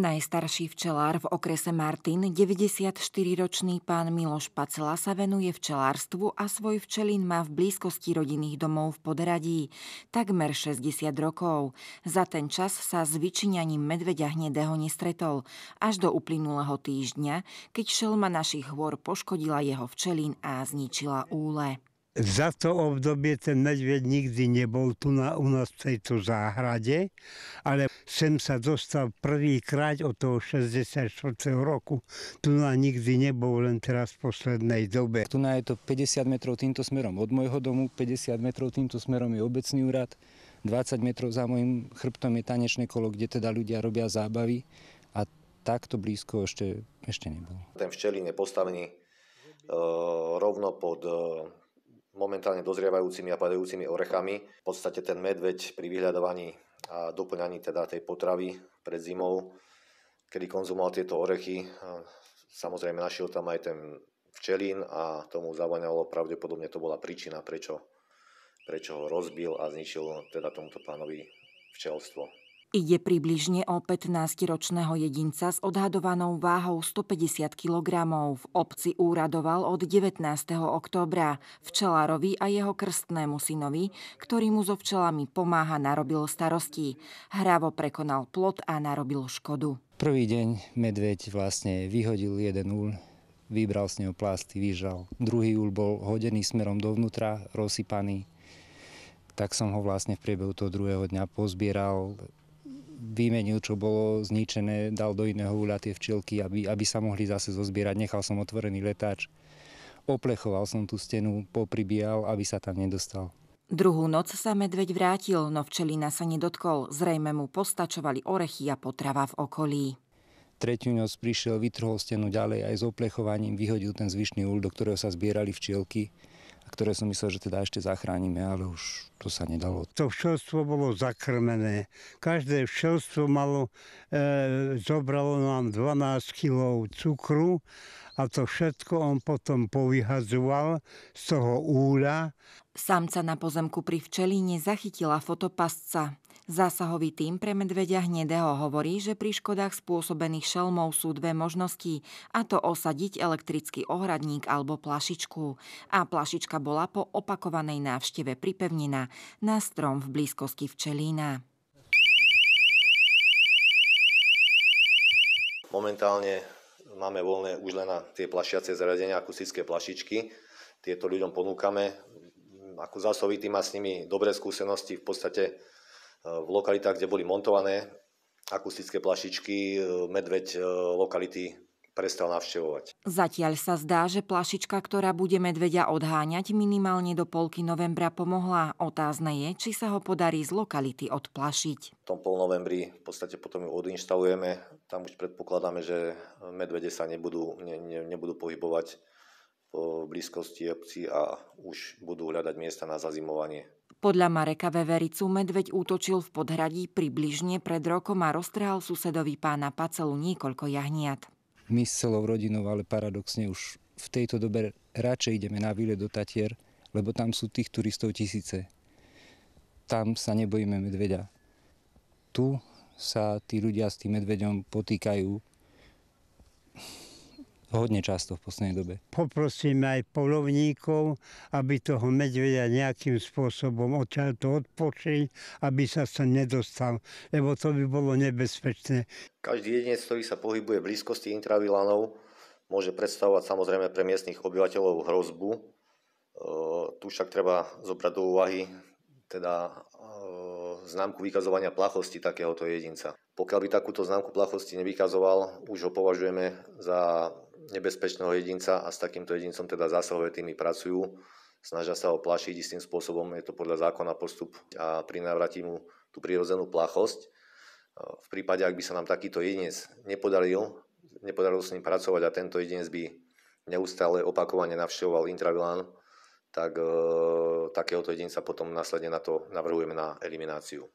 Najstarší včelár v okrese Martin, 94-ročný pán Miloš Pacela sa venuje včelárstvu a svoj včelín má v blízkosti rodinných domov v Podradí. Takmer 60 rokov. Za ten čas sa s vyčiňaním medveďa hnedého nestretol. Až do uplynulého týždňa, keď šelma našich hôr poškodila jeho včelín a zničila úle. Za to obdobie ten medveď nikdy nebol tu na, u nás v tejto záhrade, ale sem sa dostal prvýkrát od toho 64. roku. Tu na nikdy nebol, len teraz v poslednej dobe. Tu na je to 50 metrov týmto smerom od môjho domu, 50 metrov týmto smerom je obecný úrad, 20 metrov za môjim chrbtom je tanečné kolo, kde teda ľudia robia zábavy a takto blízko ešte, ešte nebolo. Ten včelín je postavený e, rovno pod e, momentálne dozrievajúcimi a padajúcimi orechami. V podstate ten medveď pri vyhľadovaní a doplňaní teda tej potravy pred zimou, kedy konzumoval tieto orechy, samozrejme našiel tam aj ten včelín a tomu zavaňalo, pravdepodobne to bola príčina, prečo, prečo ho rozbil a zničil teda tomuto pánovi včelstvo. Ide približne o 15-ročného jedinca s odhadovanou váhou 150 kg. V obci úradoval od 19. októbra. Včelárovi a jeho krstnému synovi, ktorý mu so včelami pomáha, narobil starosti. Hravo prekonal plot a narobil škodu. Prvý deň medveď vlastne vyhodil jeden úl, vybral z neho plasty, vyžal. Druhý úl bol hodený smerom dovnútra, rozsypaný. Tak som ho vlastne v priebehu toho druhého dňa pozbieral, vymenil, čo bolo zničené, dal do iného úľa tie včielky, aby, aby sa mohli zase zozbierať. Nechal som otvorený letáč. Oplechoval som tú stenu, popribial, aby sa tam nedostal. Druhú noc sa medveď vrátil, no včelina sa nedotkol. Zrejme mu postačovali orechy a potrava v okolí. Tretiu noc prišiel, vytrhol stenu ďalej aj s oplechovaním, vyhodil ten zvyšný úľ, do ktorého sa zbierali včielky ktoré som myslel, že teda ešte zachránime, ale už to sa nedalo. To včelstvo bolo zakrmené. Každé včelstvo malo, e, zobralo nám 12 kg cukru a to všetko on potom povyhazoval z toho úľa. Samca na pozemku pri včelíne zachytila fotopasca. Zásahový tým pre medvedia hnedého hovorí, že pri škodách spôsobených šelmov sú dve možnosti, a to osadiť elektrický ohradník alebo plašičku. A plašička bola po opakovanej návšteve pripevnená na strom v blízkosti včelína. Momentálne máme voľné už len na tie plašiace zariadenia, akustické plašičky. Tieto ľuďom ponúkame. Ako zásovitý má s nimi dobré skúsenosti, v podstate E, v lokalitách, kde boli montované akustické plašičky, e, medveď e, lokality prestal navštevovať. Zatiaľ sa zdá, že plašička, ktorá bude medveďa odháňať, minimálne do polky novembra pomohla. Otázne je, či sa ho podarí z lokality odplašiť. V tom pol novembri v podstate potom ju odinštalujeme. Tam už predpokladáme, že medvede sa nebudú, ne, ne, nebudú pohybovať po blízkosti obci a už budú hľadať miesta na zazimovanie. Podľa Mareka Vevericu medveď útočil v podhradí približne pred rokom a roztrhal susedovi pána Pacelu niekoľko jahniat. My s celou rodinou, ale paradoxne už v tejto dobe radšej ideme na výlet do Tatier, lebo tam sú tých turistov tisíce. Tam sa nebojíme medveďa. Tu sa tí ľudia s tým medveďom potýkajú hodne často v poslednej dobe. Poprosíme aj polovníkov, aby toho medveďa nejakým spôsobom odtiaľ to odpočil, aby sa sa nedostal, lebo to by bolo nebezpečné. Každý jedinec, ktorý sa pohybuje v blízkosti intravilanov, môže predstavovať samozrejme pre miestnych obyvateľov hrozbu. E, tu však treba zobrať do úvahy teda e, známku vykazovania plachosti takéhoto jedinca. Pokiaľ by takúto známku plachosti nevykazoval, už ho považujeme za nebezpečného jedinca a s takýmto jedincom teda zásahové týmy pracujú. Snažia sa ho plašiť istým spôsobom, je to podľa zákona postup a prinávratí mu tú prírodzenú plachosť. E, v prípade, ak by sa nám takýto jedinec nepodaril, nepodarilo s ním pracovať a tento jedinec by neustále opakovane navštevoval intravilán, tak e, takéhoto jedinca potom následne na to navrhujeme na elimináciu.